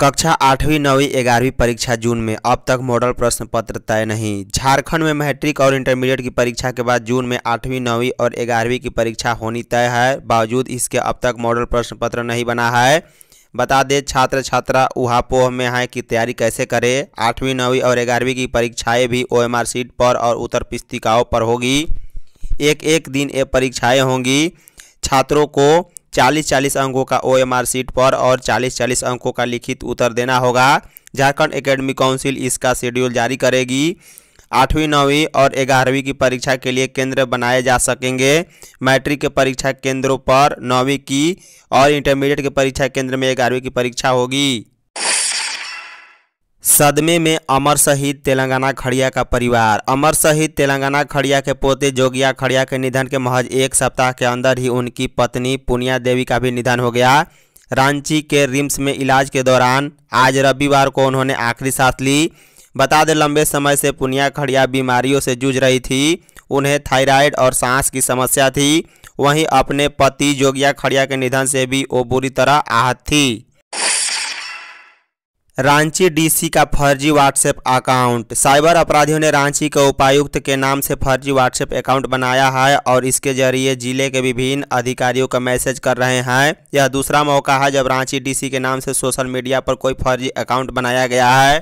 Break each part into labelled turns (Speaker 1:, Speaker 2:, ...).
Speaker 1: कक्षा आठवीं नौवीं ग्यारहवीं परीक्षा जून में अब तक मॉडल प्रश्न पत्र तय नहीं झारखंड में मैट्रिक और इंटरमीडिएट की परीक्षा के बाद जून में आठवीं नौवीं और ग्यारहवीं की परीक्षा होनी तय है बावजूद इसके अब तक मॉडल प्रश्न पत्र नहीं बना है बता दें छात्र छात्रा उहापोह में हैं कि तैयारी कैसे करें आठवीं नौवीं और ग्यारहवीं की परीक्षाएँ भी ओ सीट पर और उत्तर पुस्तिकाओं पर होगी एक एक दिन ये परीक्षाएँ होंगी छात्रों को चालीस चालीस अंकों का आर सीट पर और चालीस चालीस अंकों का लिखित उत्तर देना होगा झारखंड एकेडमी काउंसिल इसका शेड्यूल जारी करेगी आठवीं नौवीं और ग्यारहवीं की परीक्षा के लिए केंद्र बनाए जा सकेंगे मैट्रिक के परीक्षा केंद्रों पर नौवीं की और इंटरमीडिएट के परीक्षा केंद्र में ग्यारहवीं की परीक्षा होगी सदमे में अमर शहीद तेलंगाना खड़िया का परिवार अमर शहीद तेलंगाना खड़िया के पोते जोगिया खड़िया के निधन के महज एक सप्ताह के अंदर ही उनकी पत्नी पुनिया देवी का भी निधन हो गया रांची के रिम्स में इलाज के दौरान आज रविवार को उन्होंने आखिरी सांस ली बता दें लंबे समय से पुनिया खड़िया बीमारियों से जूझ रही थी उन्हें थायराइड और सांस की समस्या थी वहीं अपने पति जोगिया खड़िया के निधन से भी वो बुरी तरह आहत थी रांची डीसी का फर्जी व्हाट्सएप अकाउंट साइबर अपराधियों ने रांची के उपायुक्त के नाम से फर्जी व्हाट्सएप अकाउंट बनाया है और इसके जरिए जिले के विभिन्न अधिकारियों का मैसेज कर रहे हैं यह दूसरा मौका है जब रांची डीसी के नाम से सोशल मीडिया पर कोई फर्जी अकाउंट बनाया गया है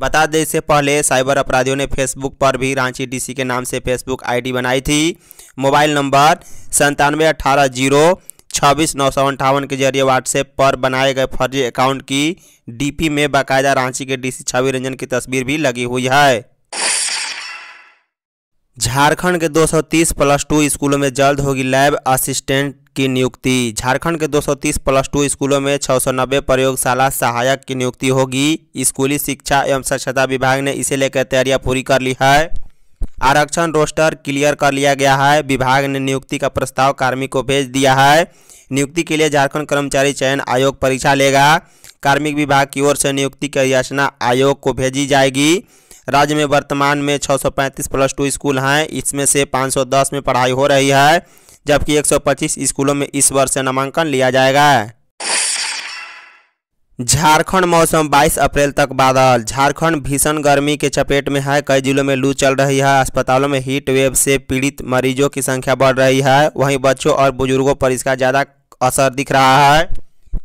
Speaker 1: बता दें इससे पहले साइबर अपराधियों ने फेसबुक पर भी रांची डी के नाम से फेसबुक आई बनाई थी मोबाइल नंबर संतानवे अट्ठारह जीरो छब्बीस नौ सौ अंठावन के जरिए व्हाट्सएप पर बनाए गए फर्जी अकाउंट की डीपी में बाकायदा रांची के डीसी छवि रंजन की तस्वीर भी लगी हुई है झारखंड के 230 प्लस टू स्कूलों में जल्द होगी लैब असिस्टेंट की नियुक्ति झारखंड के 230 प्लस टू स्कूलों में नब्बे प्रयोगशाला सहायक की नियुक्ति होगी स्कूली शिक्षा एवं स्वच्छता विभाग ने इसे लेकर तैयारियां पूरी कर ली है आरक्षण रोस्टर क्लियर कर लिया गया है विभाग ने नियुक्ति का प्रस्ताव कार्मिक को भेज दिया है नियुक्ति के लिए झारखंड कर्मचारी चयन आयोग परीक्षा लेगा कार्मिक विभाग की ओर से नियुक्ति की याचना आयोग को भेजी जाएगी राज्य में वर्तमान में 635 प्लस टू स्कूल हैं इसमें से 510 में पढ़ाई हो रही है जबकि 125 स्कूलों में इस वर्ष नामांकन लिया जाएगा झारखंड मौसम 22 अप्रैल तक बादल झारखंड भीषण गर्मी के चपेट में है कई जिलों में लू चल रही है अस्पतालों में हीट वेव से पीड़ित मरीजों की संख्या बढ़ रही है वहीं बच्चों और बुजुर्गों पर इसका ज़्यादा असर दिख रहा है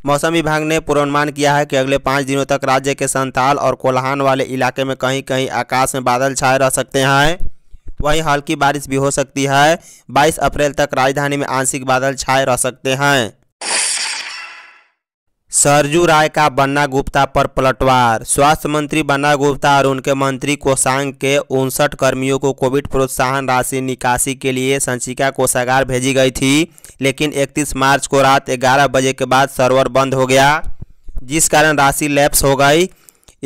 Speaker 1: मौसम विभाग ने पूर्वानुमान किया है कि अगले पाँच दिनों तक राज्य के संताल और कोल्हान वाले इलाके में कहीं कहीं आकाश में बादल छाए रह सकते हैं वहीं हल्की बारिश भी हो सकती है 22 अप्रैल तक राजधानी में आंशिक बादल छाए रह सकते हैं सरजू राय का बन्ना गुप्ता पर पलटवार स्वास्थ्य मंत्री बन्ना गुप्ता और उनके मंत्री कोषांग के उनसठ कर्मियों को कोविड प्रोत्साहन राशि निकासी के लिए संचिका कोषागार भेजी गई थी लेकिन 31 मार्च को रात 11 बजे के बाद सर्वर बंद हो गया जिस कारण राशि लैप्स हो गई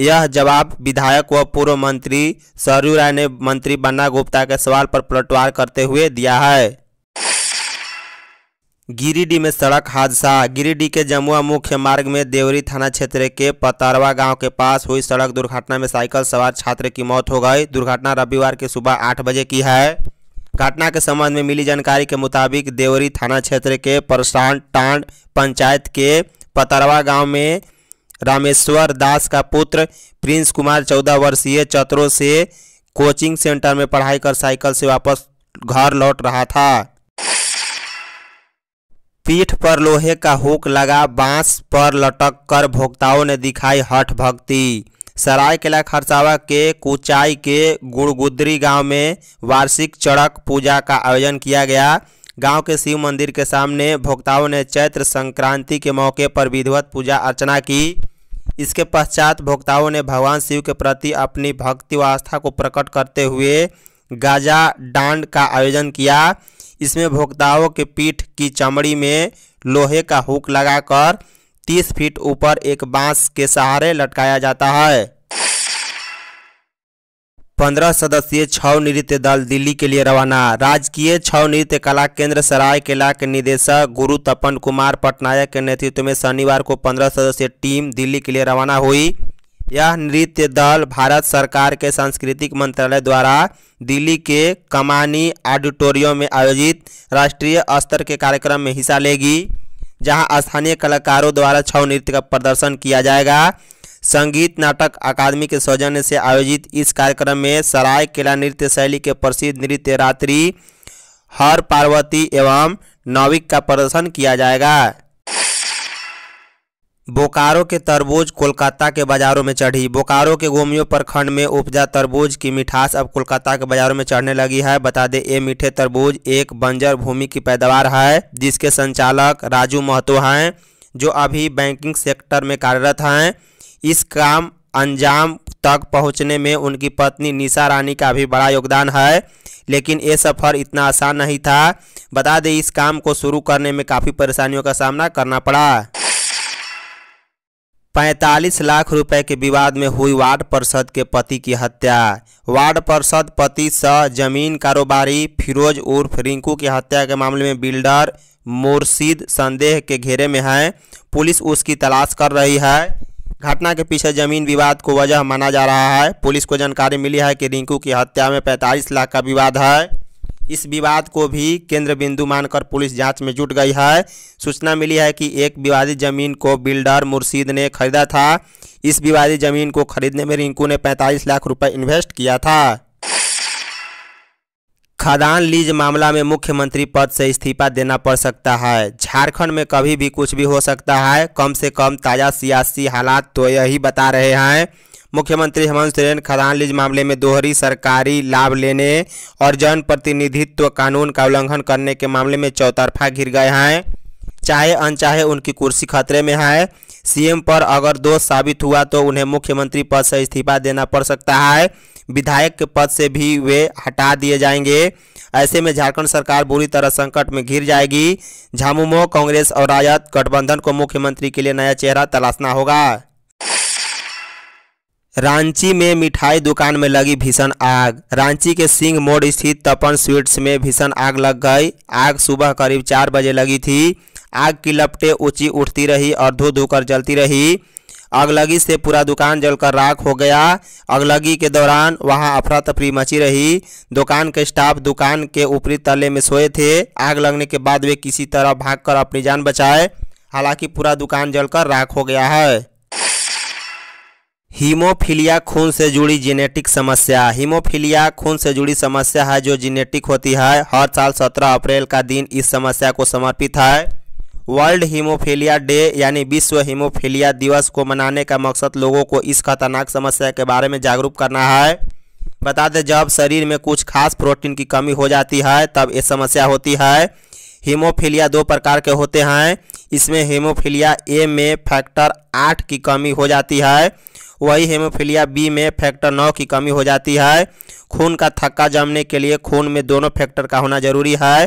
Speaker 1: यह जवाब विधायक व पूर्व मंत्री सरजू राय ने मंत्री बन्ना गुप्ता के सवाल पर पलटवार करते हुए दिया है गिरिडीह में सड़क हादसा गिरिडीह के जमुआ मुख्य मार्ग में देवरी थाना क्षेत्र के पतारवा गांव के पास हुई सड़क दुर्घटना में साइकिल सवार छात्र की मौत हो गई दुर्घटना रविवार के सुबह आठ बजे की है घटना के संबंध में मिली जानकारी के मुताबिक देवरी थाना क्षेत्र के परसान टांड पंचायत के पतरवा गांव में रामेश्वर दास का पुत्र प्रिंस कुमार चौदह वर्षीय चतरों से कोचिंग सेंटर में पढ़ाई कर साइकिल से वापस घर लौट रहा था पीठ पर लोहे का हुक लगा बांस पर लटक कर भोक्ताओं ने दिखाई हठ भक्ति सरायकला खरसावा के कुचाई के गुड़गुदरी गांव में वार्षिक चढ़क पूजा का आयोजन किया गया गांव के शिव मंदिर के सामने भोक्ताओं ने चैत्र संक्रांति के मौके पर विधिवत पूजा अर्चना की इसके पश्चात भोक्ताओं ने भगवान शिव के प्रति अपनी भक्ति व आस्था को प्रकट करते हुए गाजा डांड का आयोजन किया इसमें भोक्ताओं के पीठ की चमड़ी में लोहे का हुक लगाकर 30 फीट ऊपर एक बांस के सहारे लटकाया जाता है पंद्रह सदस्यीय छव नृत्य दल दिल्ली के लिए रवाना राजकीय छव नृत्य कला केंद्र सरायकेला के निदेशक गुरु तपन कुमार पटनायक के नेतृत्व में शनिवार को पंद्रह सदस्यीय टीम दिल्ली के लिए रवाना हुई यह नृत्य दल भारत सरकार के सांस्कृतिक मंत्रालय द्वारा दिल्ली के कमानी ऑडिटोरियम में आयोजित राष्ट्रीय स्तर के कार्यक्रम में हिस्सा लेगी जहां स्थानीय कलाकारों द्वारा छऊ नृत्य का प्रदर्शन किया जाएगा संगीत नाटक अकादमी के सौजन्य से आयोजित इस कार्यक्रम में सराय किला नृत्य शैली के प्रसिद्ध नृत्य रात्रि हर पार्वती एवं नाविक का प्रदर्शन किया जाएगा बोकारो के तरबूज कोलकाता के बाजारों में चढ़ी बोकारो के गोमियो प्रखंड में उपजा तरबूज की मिठास अब कोलकाता के बाजारों में चढ़ने लगी है बता दें ये मीठे तरबूज एक बंजर भूमि की पैदावार है जिसके संचालक राजू महतो हैं जो अभी बैंकिंग सेक्टर में कार्यरत हैं इस काम अंजाम तक पहुंचने में उनकी पत्नी निशा रानी का भी बड़ा योगदान है लेकिन ये सफ़र इतना आसान नहीं था बता दें इस काम को शुरू करने में काफ़ी परेशानियों का सामना करना पड़ा पैंतालीस लाख रुपए के विवाद में हुई वार्ड पर्षद के पति की हत्या वार्ड पर्षद पति स जमीन कारोबारी फिरोज उर्फ रिंकू की हत्या के मामले में बिल्डर मुर्शीद संदेह के घेरे में है पुलिस उसकी तलाश कर रही है घटना के पीछे जमीन विवाद को वजह माना जा रहा है पुलिस को जानकारी मिली है कि रिंकू की हत्या में पैंतालीस लाख का विवाद है इस विवाद को भी केंद्र बिंदु मानकर पुलिस जांच में जुट गई है सूचना मिली है कि एक विवादित जमीन को बिल्डर मुर्शीद ने खरीदा था इस विवादित जमीन को खरीदने में रिंकू ने 45 लाख रुपए इन्वेस्ट किया था खदान लीज मामला में मुख्यमंत्री पद से इस्तीफा देना पड़ सकता है झारखंड में कभी भी कुछ भी हो सकता है कम से कम ताज़ा सियासी हालात तो यही बता रहे हैं मुख्यमंत्री हेमंत सोरेन खदान लीज मामले में दोहरी सरकारी लाभ लेने और जनप्रतिनिधित्व कानून का उल्लंघन करने के मामले में चौतरफा घिर गए हैं चाहे अनचाहे उनकी कुर्सी खतरे में है सीएम पर अगर दोष साबित हुआ तो उन्हें मुख्यमंत्री पद से इस्तीफा देना पड़ सकता है विधायक के पद से भी वे हटा दिए जाएंगे ऐसे में झारखंड सरकार बुरी तरह संकट में घिर जाएगी झामुमो कांग्रेस और राजद गठबंधन को मुख्यमंत्री के लिए नया चेहरा तलाशना होगा रांची में मिठाई दुकान में लगी भीषण आग रांची के सिंह मोड़ स्थित तपन स्वीट्स में भीषण आग लग गई आग सुबह करीब चार बजे लगी थी आग की लपटें ऊंची उठती रही और धो धो कर जलती रही अगलगी से पूरा दुकान जलकर राख हो गया अगलगी के दौरान वहां अफरा तफरी मची रही दुकान के स्टाफ दुकान के ऊपरी तले में सोए थे आग लगने के बाद वे किसी तरह भागकर अपनी जान बचाए हालांकि पूरा दुकान जलकर राख हो गया है हीमोफीलिया खून से जुड़ी जेनेटिक समस्या हीमोफीलिया खून से जुड़ी समस्या है जो जेनेटिक होती है हर साल 17 अप्रैल का दिन इस समस्या को समर्पित है वर्ल्ड हीमोफीलिया डे यानी विश्व हीमोफीलिया दिवस को मनाने का मकसद लोगों को इस खतरनाक समस्या के बारे में जागरूक करना है बता दें जब शरीर में कुछ खास प्रोटीन की कमी हो जाती है तब ये समस्या होती है हीमोफीलिया दो प्रकार के होते हैं इसमें हीमोफीलिया ए में फैक्टर आठ की कमी हो जाती है वही हेमोफीलिया बी में फैक्टर नौ की कमी हो जाती है खून का थक्का जमने के लिए खून में दोनों फैक्टर का होना जरूरी है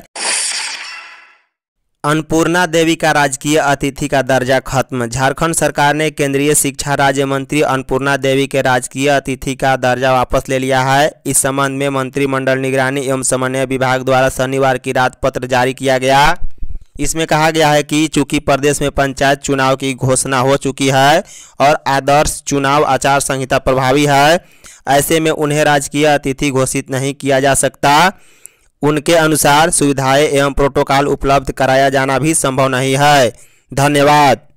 Speaker 1: अन्नपूर्णा देवी का राजकीय अतिथि का दर्जा खत्म झारखंड सरकार ने केंद्रीय शिक्षा राज्य मंत्री अन्नपूर्णा देवी के राजकीय अतिथि का दर्जा वापस ले लिया है इस संबंध में मंत्रिमंडल निगरानी एवं समन्वय विभाग द्वारा शनिवार की रात पत्र जारी किया गया इसमें कहा गया है कि चूंकि प्रदेश में पंचायत चुनाव की घोषणा हो चुकी है और आदर्श चुनाव आचार संहिता प्रभावी है ऐसे में उन्हें राजकीय अतिथि घोषित नहीं किया जा सकता उनके अनुसार सुविधाएं एवं प्रोटोकॉल उपलब्ध कराया जाना भी संभव नहीं है धन्यवाद